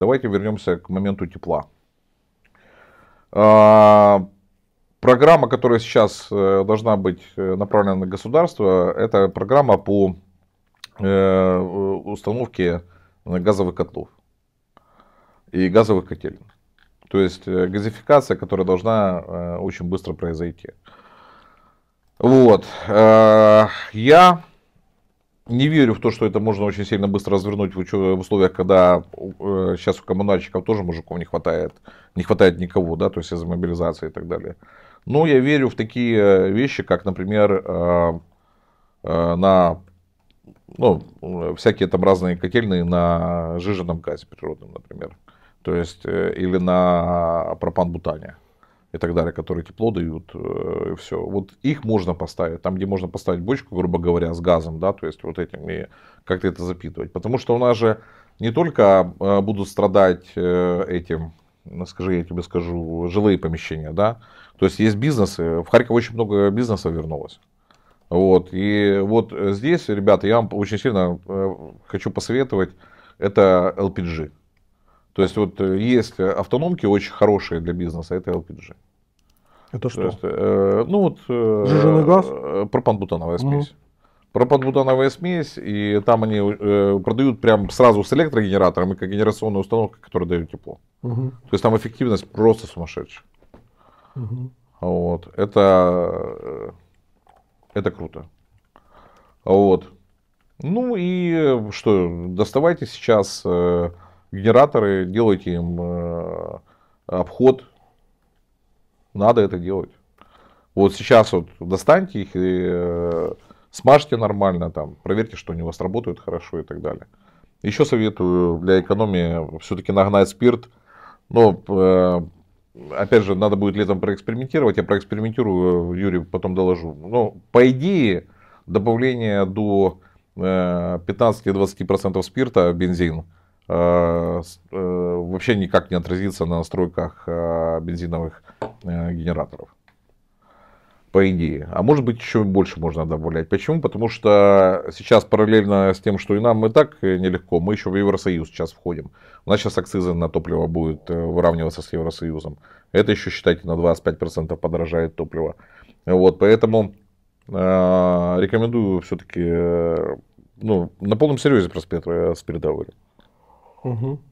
Давайте вернемся к моменту тепла. А, программа, которая сейчас э, должна быть э, направлена на государство, это программа по э, установке газовых котлов и газовых котелин. То есть газификация, которая должна очень быстро произойти. Вот. Я не верю в то, что это можно очень сильно быстро развернуть в условиях, когда э, сейчас у коммунальщиков тоже мужиков не хватает, не хватает никого, да, то есть из-за мобилизации и так далее. Но я верю в такие вещи, как, например, э, э, на ну, всякие там разные котельные на жиженном газе природном, например. То есть, или на пропан-бутане и так далее, которые тепло дают, э, и все. Вот их можно поставить, там, где можно поставить бочку, грубо говоря, с газом, да, то есть вот этим, и как-то это запитывать. Потому что у нас же не только э, будут страдать э, этим, ну, скажи, я тебе скажу, жилые помещения, да, то есть есть бизнесы, в Харькове очень много бизнеса вернулось. Вот, и вот здесь, ребята, я вам очень сильно хочу посоветовать, это LPG. То есть вот э, есть автономки очень хорошие для бизнеса, это LPG. Это что? есть, э, ну вот... Э, Жиженый газ? Э, бутановая смесь. Пропан-бутановая смесь, и там они э, продают прям сразу с электрогенератором и генерационная установка, которая дает тепло. Угу. То есть там эффективность просто сумасшедшая. Угу. Вот. Это, э, это круто. Вот. Ну и что, доставайте сейчас э, генераторы, делайте им э, обход. Надо это делать. Вот сейчас вот достаньте их и э, смажьте нормально, там, проверьте, что они у вас работают хорошо и так далее. Еще советую для экономии все-таки нагнать спирт. Но, э, опять же, надо будет летом проэкспериментировать. Я проэкспериментирую, Юрий, потом доложу. Но, по идее, добавление до 15-20% спирта в бензин – Э, э, вообще никак не отразится на настройках э, бензиновых генераторов. По идее. А может быть еще больше можно добавлять. Почему? Потому что сейчас параллельно с тем, что и нам и так нелегко, мы еще в Евросоюз сейчас входим. У нас сейчас акцизы на топливо будут выравниваться с Евросоюзом. Это еще, считайте, на 25% подорожает топливо. Вот, поэтому рекомендую все-таки ну, на полном серьезе про спиртовые. Mm-hmm.